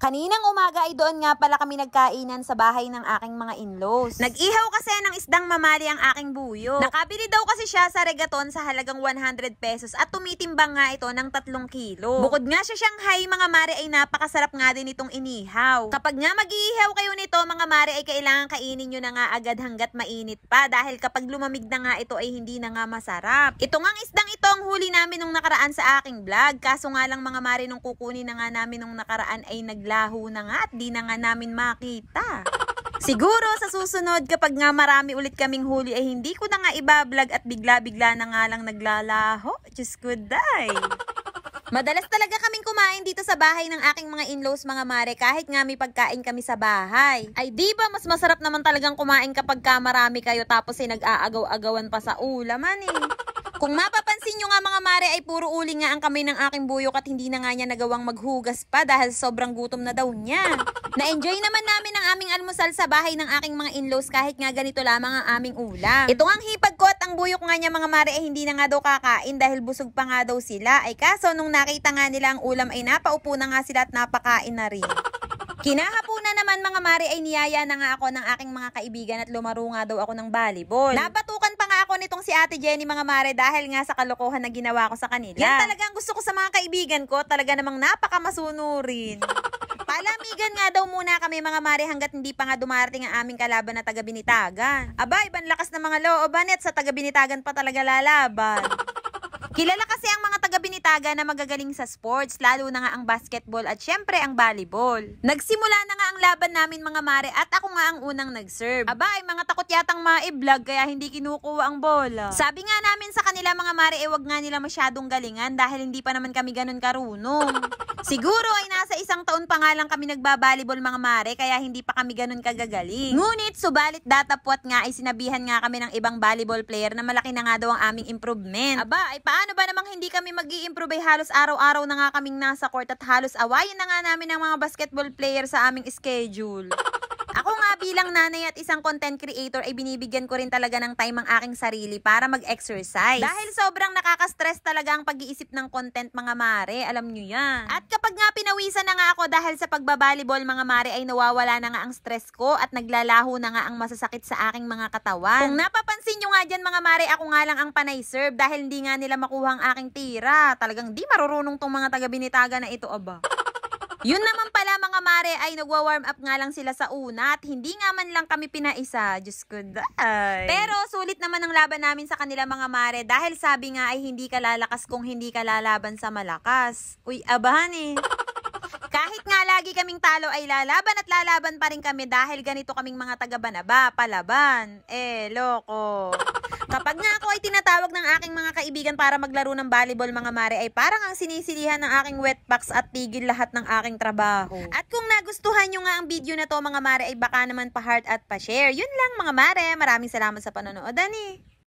Kaninang umaga ay doon nga pala kami nagkainan sa bahay ng aking mga in-laws. Nag-ihaw kasi ng isdang mamali ang aking buyo. Nakabili daw kasi siya sa regaton sa halagang 100 pesos at tumitimbang nga ito ng 3 kilo. Bukod nga siyang Shanghai, mga mare ay napakasarap nga din itong inihaw. Kapag nga mag-iihaw kayo nito, mga mare ay kailangan kainin nyo na nga agad hanggat mainit pa dahil kapag lumamig na nga ito ay hindi na nga masarap. Ito ngang isdang ito ang huli namin nung nakaraan sa aking vlog. Kaso nga lang mga mare nung kukunin na nga namin nung nakaraan ay nag naglaho na nga at di na nga namin makita. Siguro sa susunod kapag nga marami ulit kaming huli ay hindi ko na nga ibablog at bigla-bigla na nga lang naglalaho. Diyos good day. Madalas talaga kaming kumain dito sa bahay ng aking mga in-laws mga mare kahit nga may pagkain kami sa bahay. Ay di ba mas masarap naman talagang kumain kapag ka marami kayo tapos ay nag-aagaw-agawan pa sa ulam man eh. Kung mapapansin nyo nga mga mare ay puro uling nga ang kamay ng aking buyok at hindi na nga niya nagawang maghugas pa dahil sobrang gutom na daw niya. Na-enjoy naman namin ang aming almusal sa bahay ng aking mga in-laws kahit nga ganito lamang ang aming ulam. Ito ang hipag ko at ang buyok nga niya mga mare ay hindi na nga daw kakain dahil busog pa nga daw sila. Ay kaso nung nakita nga nila ang ulam ay napaupo na nga sila at napakain na rin. Kinahapunan naman mga mare ay niyaya na nga ako ng aking mga kaibigan at lumaro nga daw ako ng volleyball. Napatukan pa nga ako nitong Ate Jenny mga mare dahil nga sa kalokohan na ginawa ko sa kanila. Yan talaga ang gusto ko sa mga kaibigan ko. Talaga namang napakamasunurin. Palamigan nga daw muna kami mga mare hanggat hindi pa nga dumarating ang aming kalaban na taga Binitagan. Aba, ibang lakas ng mga looban at sa taga Binitagan pa talaga lalaban. Kilala kasi ang mga taga Binitaga na magagaling sa sports, lalo na nga ang basketball at syempre ang volleyball. Nagsimula na nga ang laban namin mga mare at ako nga ang unang nag-serve. Aba, ay mga takot yatang ma-vlog kaya hindi kinukuha ang bola. Sabi nga namin sa kanila mga mare, eh wag nga nila masyadong galingan dahil hindi pa naman kami ganun karunong. Siguro ay nasa isang taon pa nga lang kami nagbabalibol mga mare kaya hindi pa kami ganun kagagaling. Ngunit subalit data datapwat nga ay sinabihan nga kami ng ibang volleyball player na malaki na nga daw ang aming improvement. Aba, ay paano ba namang hindi kami mag improve ay halos araw-araw na nga kaming nasa court at halos awayin na nga namin ang mga basketball player sa aming schedule bilang nanay at isang content creator ay binibigyan ko rin talaga ng time ang aking sarili para mag-exercise. Dahil sobrang nakaka-stress talaga ang pag-iisip ng content mga mare, alam nyo yan. At kapag nga pinawisan na nga ako dahil sa pagbabalibol mga mare ay nawawala na nga ang stress ko at naglalaho na nga ang masasakit sa aking mga katawan. Kung napapansin nyo nga dyan mga mare, ako nga lang ang panay serve dahil hindi nga nila makuha ang aking tira. Talagang di marurunong tong mga taga-binitaga na ito, aba. Yun naman pa mare ay nagwa-warm up nga lang sila sa una at hindi nga man lang kami pinaisa. Diyos ko, day. Pero sulit naman ang laban namin sa kanila mga mare dahil sabi nga ay hindi ka lalakas kung hindi ka lalaban sa malakas. Uy, abahan eh. Kahit nga lagi kaming talo ay lalaban at lalaban pa rin kami dahil ganito kaming mga taga-banaba, palaban. Eh, loko. Kapag nga ako ay tinatawag ng aking mga kaibigan para maglaro ng volleyball mga mare ay parang ang sinisilihan ng aking wet packs at tigil lahat ng aking trabaho. At kung nagustuhan nyo nga ang video na to mga mare ay baka naman pa-heart at pa-share. Yun lang mga mare, maraming salamat sa panonood. Dani!